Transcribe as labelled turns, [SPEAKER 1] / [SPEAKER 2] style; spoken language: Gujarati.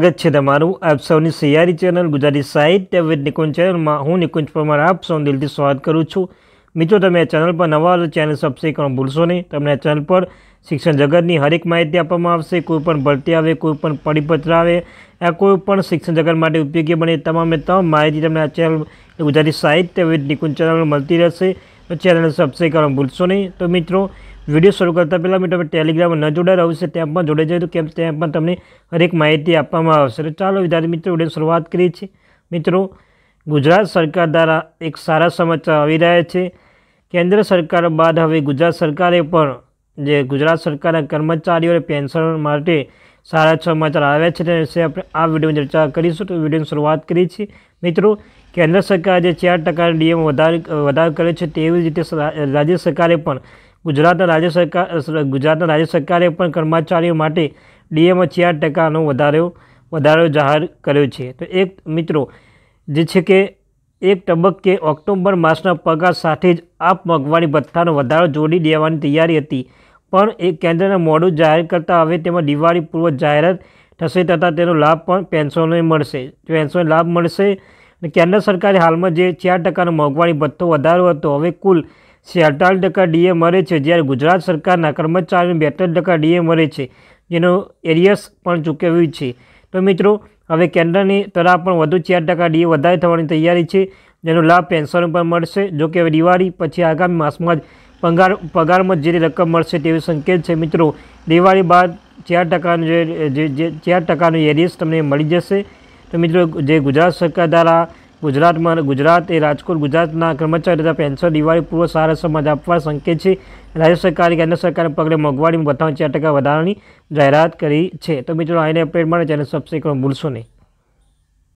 [SPEAKER 1] સ્વાગત છે તમારું આપ સૌની સૈયારી ચેનલ ગુજરાતી સાહિત્ય વિદ નિકુંજ ચેનલમાં હું નિકુંજ પરમાર આપ સૌ દિલથી સ્વાગત કરું છું મિત્રો તમે આ ચેનલ પર નવા ચેનલ સબસ્ક્રાઈબ કરવાનું ભૂલશો નહીં તમને આ ચેનલ પર શિક્ષણ જગતની હરેક માહિતી આપવામાં આવશે કોઈપણ ભરતી આવે કોઈપણ પરિપત્ર આવે આ કોઈપણ શિક્ષણ જગત માટે ઉપયોગી બને તમામે તમામ માહિતી તમને આ ચેનલ ગુજરાતી સાહિત્ય વિદ નિકુંજ ચેનલ મળતી રહેશે તો ચેનલને સબસ્ક્રાઈબ કરવાનું ભૂલશો નહીં તો મિત્રો વિડીયો શરૂ કરતાં પહેલાં મેં તમે ટેલિગ્રામમાં ન જોડાયેલા આવશે ત્યાં પણ જોડાઈ જાય તો કેમ ત્યાં પણ તમને હરેક માહિતી આપવામાં આવશે તો ચાલો વિદ્યાર્થી મિત્રો વિડીયો શરૂઆત કરીએ છીએ મિત્રો ગુજરાત સરકાર દ્વારા એક સારા સમાચાર આવી રહ્યા છે કેન્દ્ર સરકાર બાદ હવે ગુજરાત સરકારે પણ જે ગુજરાત સરકારના કર્મચારીઓને પેન્શન માટે સારા સમાચાર આવ્યા છે તેના વિશે આપણે આ વિડીયોની ચર્ચા કરીશું તો વિડીયોની શરૂઆત કરીએ છીએ મિત્રો કેન્દ્ર સરકાર જે ચાર ટકાની ડીએમ વધારે વધારો કર્યો છે તેવી જ રીતે રાજ્ય સરકારે પણ ગુજરાતના રાજ્ય સરકાર ગુજરાતના રાજ્ય સરકારે પણ કર્મચારીઓ માટે ડીએમાં છ્યાર ટકાનો વધારો વધારો જાહેર કર્યો છે તો એક મિત્રો જે છે કે એક તબક્કે ઓક્ટોબર માસના પગાર સાથે જ આપ મોંઘવારી ભથ્થાનો વધારો જોડી દેવાની તૈયારી હતી પણ એ કેન્દ્રને મોડું જાહેર કરતાં હવે તેમાં દિવાળી પૂર્વ જાહેરાત થશે તથા તેનો લાભ પણ પેન્શનને મળશે પેન્શન લાભ મળશે કેન્દ્ર સરકારે હાલમાં જે ચાર ટકાનો મોંઘવારી ભથ્થો વધારો હતો હવે કુલ છે અડતાલીસ ટકા ડીએ મળે છે જ્યારે ગુજરાત સરકારના કર્મચારીઓને બેતાલીસ ટકા ડીએ મળે છે જેનો એરિયસ પણ ચૂકવ્યું છે તો મિત્રો હવે કેન્દ્રની તરફ પણ વધુ ચાર ટકા ડીએ વધારે થવાની તૈયારી છે જેનો લાભ પેન્શન પણ મળશે જો કે હવે દિવાળી પછી આગામી માસમાં જ પગાર પગારમાં જે રકમ મળશે તેવી સંકેત છે મિત્રો દિવાળી બાદ ચાર ટકાનું જે ચાર ટકાનું એરિયસ તમને મળી જશે તો મિત્રો જે ગુજરાત સરકાર દ્વારા ગુજરાતમાં ગુજરાત એ રાજકોટ ગુજરાતના કર્મચારી તથા પેન્શન દિવાળી પૂર્વ સારા સમાજ આપવા સંકેત છે રાજ્ય સરકારે કેન્દ્ર સરકારે પગલે મોંઘવારીમાં બતાવન ચાર ટકા વધારાની જાહેરાત કરી છે તો મિત્રો આઈને અપડેટ મળે ચેનલ સબસ્ક્રાઈબ કરવા ભૂલશો નહીં